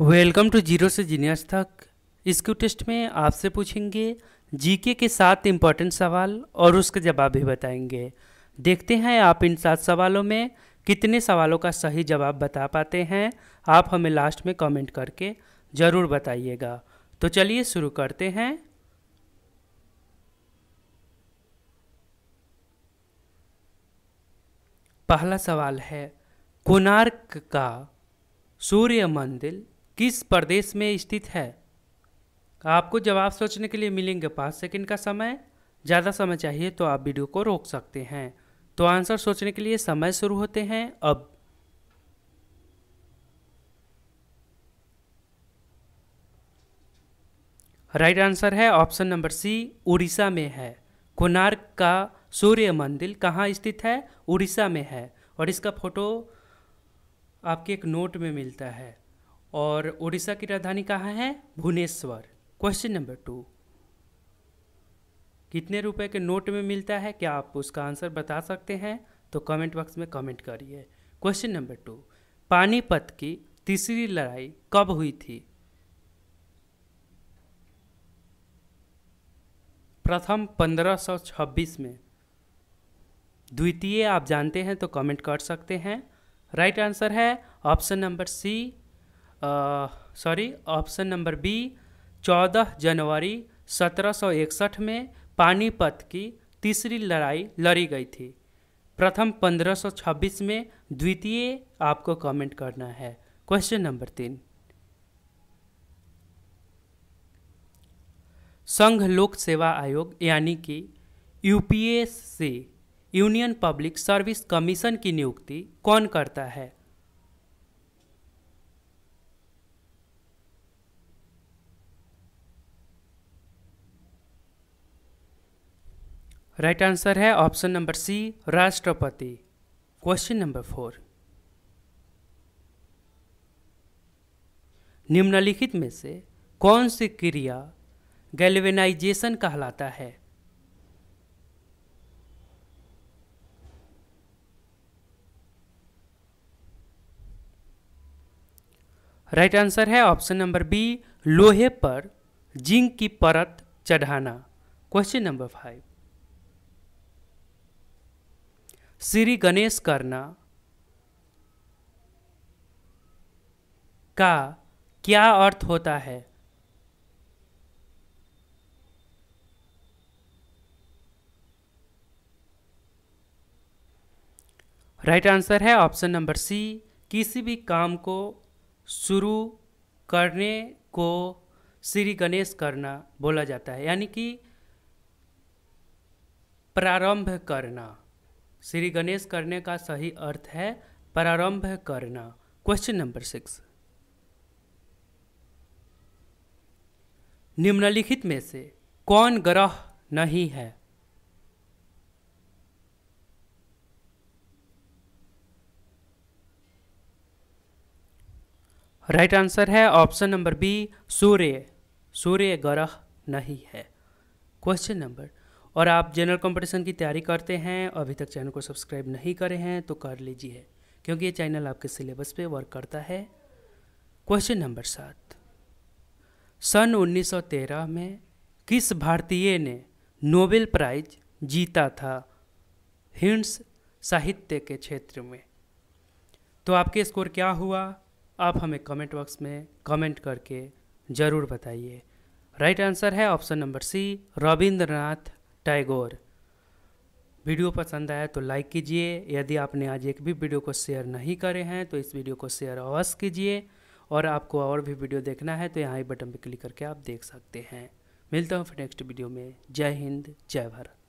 welcome to zero से genius तक Q test में आपसे पूछेंगे जीके के सात इम्पॉर्टेंट सवाल और उसके जवाब भी बताएंगे देखते हैं आप इन सात सवालों में कितने सवालों का सही जवाब बता पाते हैं आप हमें लास्ट में कमेंट करके ज़रूर बताइएगा तो चलिए शुरू करते हैं पहला सवाल है कोणार्क का सूर्य मंदिर किस प्रदेश में स्थित है आपको जवाब सोचने के लिए मिलेंगे पाँच सेकंड का समय ज़्यादा समय चाहिए तो आप वीडियो को रोक सकते हैं तो आंसर सोचने के लिए समय शुरू होते हैं अब राइट आंसर है ऑप्शन नंबर सी उड़ीसा में है कोणार्क का सूर्य मंदिर कहाँ स्थित है उड़ीसा में है और इसका फोटो आपके एक नोट में मिलता है और उड़ीसा की राजधानी कहाँ है भुवनेश्वर क्वेश्चन नंबर टू कितने रुपए के नोट में मिलता है क्या आप उसका आंसर बता सकते हैं तो कमेंट बॉक्स में कमेंट करिए क्वेश्चन नंबर टू पानीपत की तीसरी लड़ाई कब हुई थी प्रथम 1526 में द्वितीय आप जानते हैं तो कमेंट कर सकते हैं राइट right आंसर है option number C sorry option number B चौदह जनवरी सत्रह में पानीपत की तीसरी लड़ाई लड़ी गई थी प्रथम 1526 में द्वितीय आपको कमेंट करना है क्वेश्चन नंबर तीन संघ लोक सेवा आयोग यानी कि UPSC union public service commission की नियुक्ति कौन करता है राइट right आंसर है ऑप्शन नंबर सी राष्ट्रपति क्वेश्चन नंबर फोर निम्नलिखित में से कौन सी क्रिया गैल्वेनाइजेशन कहलाता है राइट right आंसर है ऑप्शन नंबर बी लोहे पर जिंक की परत चढ़ाना question number five Shri Ganesh करना का क्या अर्थ होता है राइट आंसर है ऑप्शन नंबर सी किसी भी काम को शुरू करने को श्री गणेश करना बोला जाता है यानी कि प्रारंभ करना श्री गणेश करने का सही अर्थ है प्रारंभ करना क्वेश्चन नंबर सिक्स निम्नलिखित में से कौन ग्रह नहीं है राइट right आंसर है ऑप्शन नंबर बी सूर्य सूर्य ग्रह नहीं है क्वेश्चन नंबर और आप जनरल कंपटीशन की तैयारी करते हैं और अभी तक चैनल को सब्सक्राइब नहीं करे हैं तो कर लीजिए क्योंकि ये चैनल आपके सिलेबस पे वर्क करता है क्वेश्चन नंबर सात सन 1913 में किस भारतीय ने नोबेल प्राइज जीता था हिंस साहित्य के क्षेत्र में तो आपके स्कोर क्या हुआ आप हमें कमेंट बॉक्स में कमेंट करके ज़रूर बताइए राइट आंसर है option number C Rabindranath Tagore video पसंद आया तो लाइक कीजिए यदि आपने आज एक भी वीडियो को शेयर नहीं करे हैं तो इस वीडियो को शेयर अवश्य कीजिए और आपको और भी वीडियो देखना है तो यहाँ ही बटन पर क्लिक करके आप देख सकते हैं मिलता हूँ फिर नेक्स्ट वीडियो में जय हिंद जय भारत